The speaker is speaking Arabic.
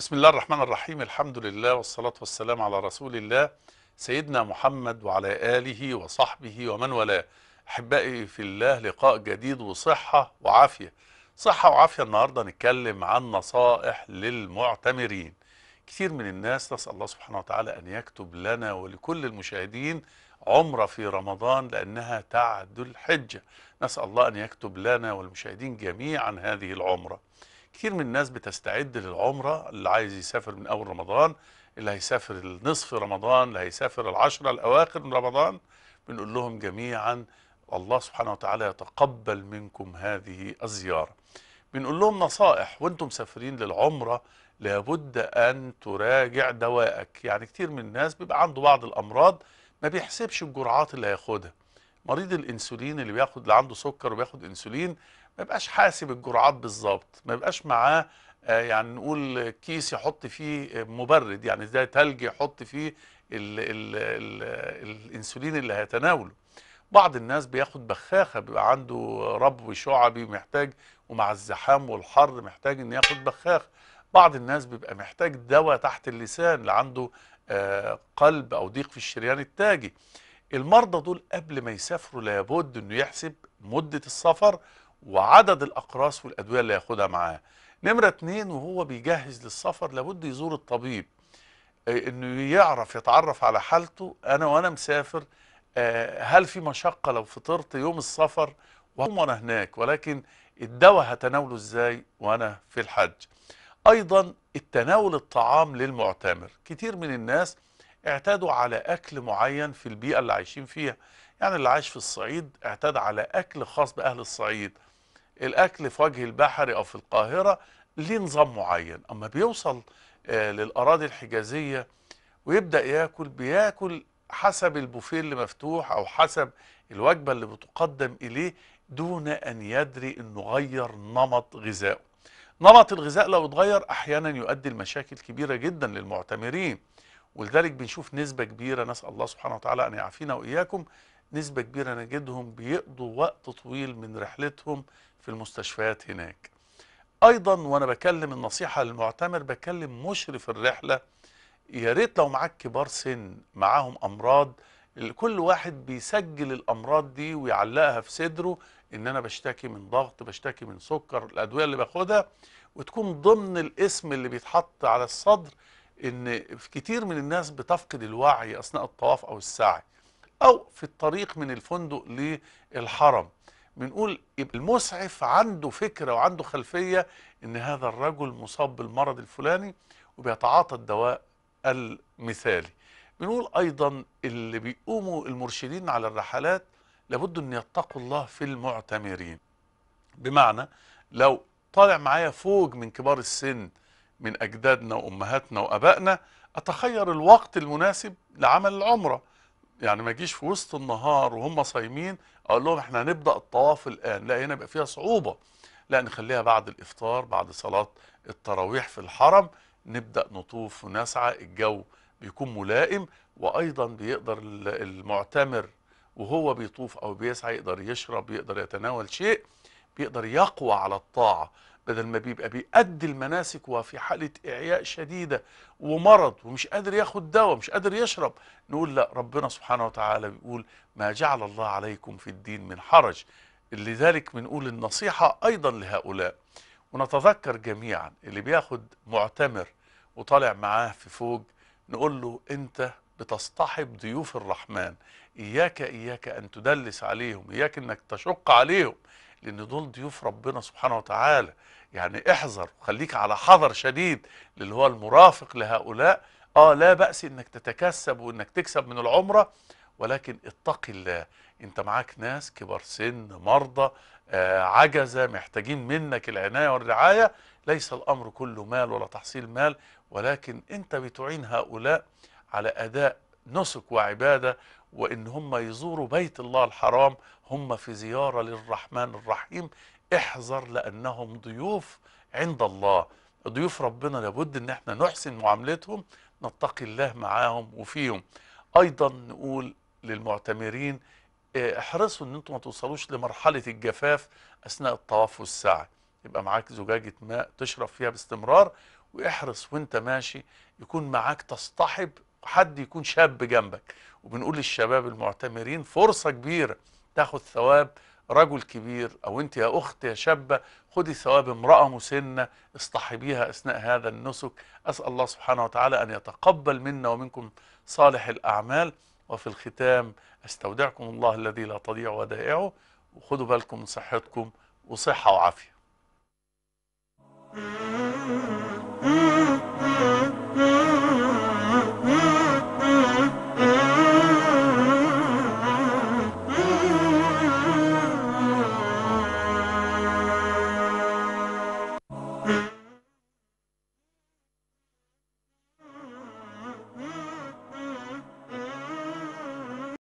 بسم الله الرحمن الرحيم الحمد لله والصلاة والسلام على رسول الله سيدنا محمد وعلى آله وصحبه ومن والاه أحبائي في الله لقاء جديد وصحة وعافية صحة وعافية النهاردة نتكلم عن نصائح للمعتمرين كثير من الناس نسأل الله سبحانه وتعالى أن يكتب لنا ولكل المشاهدين عمرة في رمضان لأنها تعد الحجة نسأل الله أن يكتب لنا والمشاهدين جميعا هذه العمرة كتير من الناس بتستعد للعمرة اللي عايز يسافر من أول رمضان اللي هيسافر النصف رمضان اللي هيسافر العشرة الأواخر من رمضان بنقول لهم جميعا الله سبحانه وتعالى يتقبل منكم هذه الزيارة بنقول لهم نصائح وانتم مسافرين للعمرة لابد أن تراجع دوائك يعني كتير من الناس بيبقى عنده بعض الأمراض ما بيحسبش الجرعات اللي هياخدها مريض الانسولين اللي بياخد اللي عنده سكر وبياخد انسولين ما يبقاش حاسب الجرعات بالظبط ما يبقاش معاه آه، يعني نقول كيس يحط فيه مبرد يعني زي تلج يحط فيه الـ الـ الـ الانسولين اللي هيتناوله بعض الناس بياخد بخاخه بيبقى عنده ربو شعبي محتاج ومع الزحام والحر محتاج ان ياخد بخاخ بعض الناس بيبقى محتاج دواء تحت اللسان اللي عنده آه، قلب او ضيق في الشريان التاجي المرضى دول قبل ما يسافروا لابد انه يحسب مده السفر وعدد الأقراص والأدوية اللي ياخدها معاه نمرة اتنين وهو بيجهز للسفر لابد يزور الطبيب آه، انه يعرف يتعرف على حالته انا وانا مسافر آه، هل في مشقة لو فطرت يوم السفر وانا هناك ولكن الدواء هتناوله ازاي وانا في الحج ايضا التناول الطعام للمعتمر كتير من الناس اعتادوا على اكل معين في البيئة اللي عايشين فيها يعني اللي عايش في الصعيد اعتاد على أكل خاص بأهل الصعيد الأكل في وجه البحر أو في القاهرة ليه نظام معين أما بيوصل آه، للأراضي الحجازية ويبدأ يأكل بيأكل حسب البوفيه اللي مفتوح أو حسب الوجبة اللي بتقدم إليه دون أن يدري أنه غير نمط غذائه نمط الغذاء لو اتغير أحيانا يؤدي لمشاكل كبيرة جدا للمعتمرين ولذلك بنشوف نسبة كبيرة نسأل الله سبحانه وتعالى أن يعافينا وإياكم نسبة كبيرة نجدهم بيقضوا وقت طويل من رحلتهم في المستشفيات هناك أيضا وأنا بكلم النصيحة للمعتمر بكلم مشرف الرحلة يا ريت لو معاك كبار سن معاهم أمراض كل واحد بيسجل الأمراض دي ويعلقها في صدره إن أنا بشتكي من ضغط بشتكي من سكر الأدوية اللي باخدها وتكون ضمن الاسم اللي بيتحط على الصدر إن في كتير من الناس بتفقد الوعي أثناء الطواف أو السعي أو في الطريق من الفندق للحرم بنقول المسعف عنده فكرة وعنده خلفية إن هذا الرجل مصاب بالمرض الفلاني وبيتعاطى الدواء المثالي بنقول أيضا اللي بيقوموا المرشدين على الرحلات لابد أن يتقوا الله في المعتمرين بمعنى لو طالع معايا فوج من كبار السن من أجدادنا وأمهاتنا وأبائنا أتخير الوقت المناسب لعمل العمرة يعني ما اجيش في وسط النهار وهم صايمين اقول لهم احنا هنبدا الطواف الان لا هنا يبقى فيها صعوبه لا نخليها بعد الافطار بعد صلاه التراويح في الحرم نبدا نطوف ونسعى الجو بيكون ملائم وايضا بيقدر المعتمر وهو بيطوف او بيسعى يقدر يشرب يقدر يتناول شيء بيقدر يقوى على الطاعه بدل ما بيبقى بيأدي المناسك وفي حالة إعياء شديدة ومرض ومش قادر ياخد دواء مش قادر يشرب نقول لا ربنا سبحانه وتعالى بيقول ما جعل الله عليكم في الدين من حرج لذلك بنقول النصيحة أيضا لهؤلاء ونتذكر جميعا اللي بياخد معتمر وطالع معاه في فوق نقول له أنت بتصطحب ضيوف الرحمن إياك إياك أن تدلس عليهم إياك أنك تشق عليهم لأن دول ضيوف ربنا سبحانه وتعالى يعني احذر وخليك على حذر شديد للي هو المرافق لهؤلاء آه لا بأس إنك تتكسب وإنك تكسب من العمرة ولكن اتقي الله انت معاك ناس كبار سن مرضى آه عجزة محتاجين منك العناية والرعاية ليس الأمر كله مال ولا تحصيل مال ولكن انت بتعين هؤلاء على أداء نسك وعبادة وإن هم يزوروا بيت الله الحرام هم في زيارة للرحمن الرحيم احذر لأنهم ضيوف عند الله ضيوف ربنا لابد ان احنا نحسن معاملتهم نتقي الله معاهم وفيهم ايضا نقول للمعتمرين آه، احرصوا ان انتم ما توصلوش لمرحله الجفاف اثناء الطواف والسعي يبقى معاك زجاجه ماء تشرب فيها باستمرار واحرص وانت ماشي يكون معاك تصطحب حد يكون شاب جنبك وبنقول للشباب المعتمرين فرصة كبيرة تاخد ثواب رجل كبير أو أنت يا أخت يا شابة خدي ثواب امرأة مسنة اصطحبيها أثناء هذا النسك أسأل الله سبحانه وتعالى أن يتقبل منا ومنكم صالح الأعمال وفي الختام أستودعكم الله الذي لا تضيع ودائعه وخدوا بالكم من صحتكم وصحة وعافية